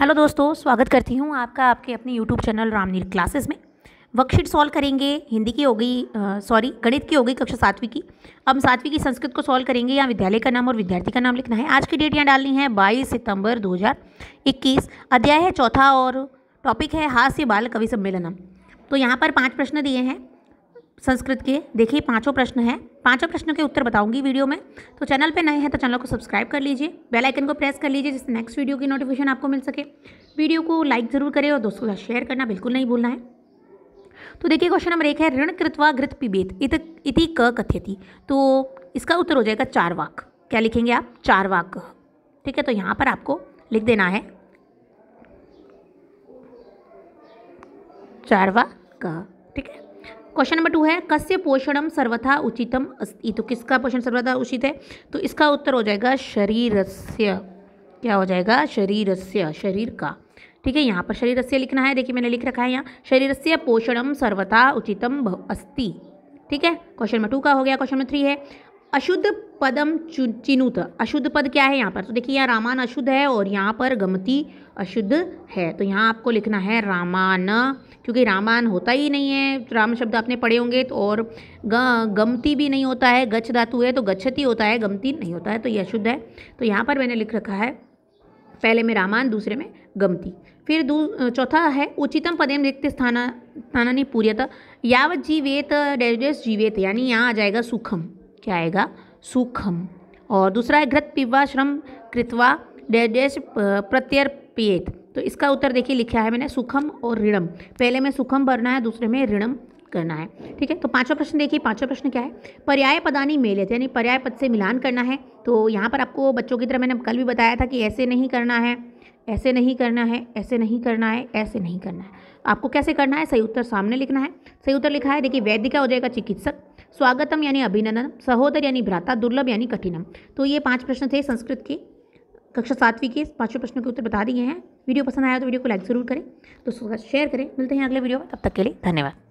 hello दोस्तों स्वागत करती हूँ आपका आपके अपने यूट्यूब चैनल रामनील क्लासेस में वर्कशीट सॉल्व करेंगे हिंदी की हो गई सॉरी गणित की हो गई कक्षा सातवीं की अब सातवीं की संस्कृत को सॉल्व करेंगे यहाँ विद्यालय का नाम और विद्यार्थी का नाम लिखना है आज की डेट यहाँ डालनी है बाईस सितंबर दो अध्याय है चौथा और टॉपिक है हास्य बाल कवि सम्मेलनम तो यहाँ पर पाँच प्रश्न दिए हैं संस्कृत के देखिए पांचों प्रश्न हैं पांचों प्रश्नों के उत्तर बताऊंगी वीडियो में तो चैनल पे नए हैं तो चैनल को सब्सक्राइब कर लीजिए बेल आइकन को प्रेस कर लीजिए जिससे नेक्स्ट वीडियो की नोटिफिकेशन आपको मिल सके वीडियो को लाइक ज़रूर करें और दोस्तों का शेयर करना बिल्कुल नहीं भूलना है तो देखिए क्वेश्चन नंबर एक है ऋण कृतवा घृत पिबेत इत इति क कथ्यति तो इसका उत्तर हो जाएगा चार वाक क्या लिखेंगे आप चार वाक ठीक है तो यहाँ पर आपको लिख देना है चारवा क ठीक है क्वेश्चन नंबर टू है कस्य पोषणम सर्वथा उचितम अस्ति तो किसका पोषण सर्वथा उचित है तो इसका उत्तर हो जाएगा शरीरस्य क्या हो जाएगा शरीरस्य शरीर का ठीक है यहाँ पर शरीरस्य लिखना है देखिए मैंने लिख रखा है यहाँ शरीरस्य पोषणम सर्वथा उचितम अस्ति ठीक है क्वेश्चन नंबर टू का हो गया क्वेश्चन नंबर थ्री है अशुद्ध पदम चिनुत अशुद्ध पद क्या है यहाँ पर तो देखिए यहाँ रामान अशुद्ध है और यहाँ पर गमती अशुद्ध है तो यहाँ आपको लिखना है रामान क्योंकि रामान होता ही नहीं है तो राम शब्द आपने पढ़े होंगे तो और ग गमती भी नहीं होता है गच्छ धातु है तो गच्छति होता है गमती नहीं होता है तो ये अशुद्ध है तो यहाँ पर मैंने लिख रखा है पहले में रामान दूसरे में गमती फिर दू चौथा है उचितम पदेम रिक्त स्थाना स्थानानी पूर्यत यावत जीवेत डेजेस जीवेत यानी यहाँ आ जाएगा सुखम क्या आएगा सुखम और दूसरा है घृत पिवाश्रम कृतवा डेडेश प्रत्यर्पियत तो इसका उत्तर देखिए लिखा है मैंने सुखम और ऋणम पहले में सुखम भरना है दूसरे में ऋणम करना है ठीक है तो पांचवा प्रश्न देखिए पांचवा प्रश्न क्या है पर्याय पदानी मेले यानी पर्याय पद से मिलान करना है तो यहाँ पर आपको बच्चों की तरह मैंने कल भी बताया था कि ऐसे नहीं करना है ऐसे नहीं करना है ऐसे नहीं करना है ऐसे नहीं करना है आपको कैसे करना है सही उत्तर सामने लिखना है सही उत्तर लिखा है देखिए वैद्य क्या हो जाएगा चिकित्सक स्वागतम यानी अभिनंदन सहोदर यानी भ्राता दुर्लभ यानी कठिनम तो ये पांच प्रश्न थे संस्कृत के कक्षा सातवीं के पांचों प्रश्नों के उत्तर बता दिए हैं वीडियो पसंद आया तो वीडियो को लाइक ज़रूर करें दोस्तों के साथ शेयर करें मिलते हैं अगले वीडियो में तब तक के लिए धन्यवाद